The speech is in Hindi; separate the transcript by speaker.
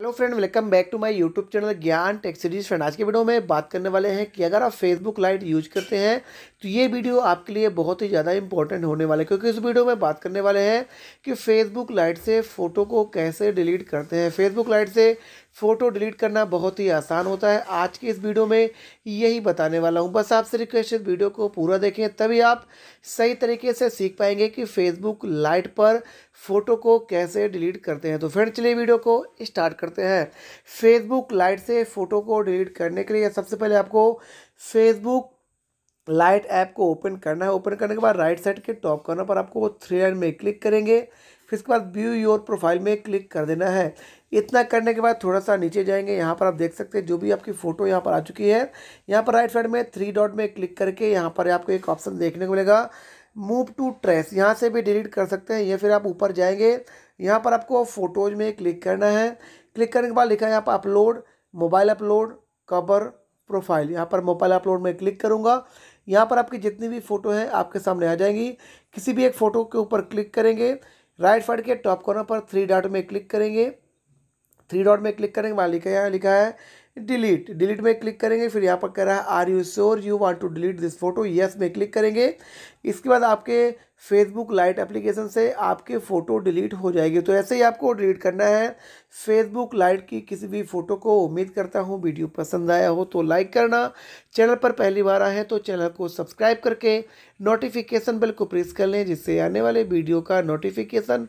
Speaker 1: hello friend welcome back to my YouTube channel Gyan tech series friend आज के वीडियो में बात करने वाले हैं कि अगर आप फेसबुक लाइट यूज करते हैं तो ये वीडियो आपके लिए बहुत ही ज़्यादा इंपॉर्टेंट होने वाला है क्योंकि इस वीडियो में बात करने वाले हैं कि फेसबुक लाइट से फ़ोटो को कैसे डिलीट करते हैं फेसबुक लाइट से फ़ोटो डिलीट करना बहुत ही आसान होता है आज के इस वीडियो में यही बताने वाला हूँ बस आपसे रिक्वेस्ट है वीडियो को पूरा देखें तभी आप सही तरीके से सीख पाएंगे कि फेसबुक लाइट पर फ़ोटो को कैसे डिलीट करते हैं तो फ्रेंड चलिए वीडियो को स्टार्ट कर करते हैं फेसबुक लाइट से फ़ोटो को डिलीट करने के लिए सबसे पहले आपको फेसबुक लाइट ऐप को ओपन करना है ओपन करने के बाद राइट साइड के टॉप कॉर्नर पर आपको थ्री लाइन में क्लिक करेंगे फिर इसके बाद व्यू योर प्रोफाइल में क्लिक कर देना है इतना करने के बाद थोड़ा सा नीचे जाएंगे यहाँ पर आप देख सकते हैं जो भी आपकी फ़ोटो यहाँ पर आ चुकी है यहाँ पर राइट साइड में थ्री डॉट में क्लिक करके यहाँ पर आपको एक ऑप्शन देखने को मिलेगा मूव टू ट्रेस यहाँ से भी डिलीट कर सकते हैं ये फिर आप ऊपर जाएंगे यहाँ पर आपको फ़ोटोज़ में क्लिक करना है क्लिक करने के बाद लिखा है यहाँ पर upload mobile upload cover profile यहाँ पर मोबाइल अपलोड में क्लिक करूँगा यहाँ पर आपकी जितनी भी फ़ोटो है आपके सामने आ जाएंगी किसी भी एक फ़ोटो के ऊपर क्लिक करेंगे राइट साइड के टॉप कॉर्नर पर थ्री डॉट में क्लिक करेंगे थ्री डॉट में क्लिक करेंगे वहाँ लिखा है लिखा है डिलीट डिलीट में क्लिक करेंगे फिर यहाँ पर कह रहा है are you sure you want to delete this photo yes में क्लिक करेंगे इसके बाद आपके फेसबुक लाइट एप्लीकेशन से आपके फ़ोटो डिलीट हो जाएगी तो ऐसे ही आपको डिलीट करना है फेसबुक लाइट की किसी भी फ़ोटो को उम्मीद करता हूँ वीडियो पसंद आया हो तो लाइक करना चैनल पर पहली बार आए तो चैनल को सब्सक्राइब करके नोटिफिकेशन बिल को प्रेस कर लें जिससे आने वाले वीडियो का नोटिफिकेशन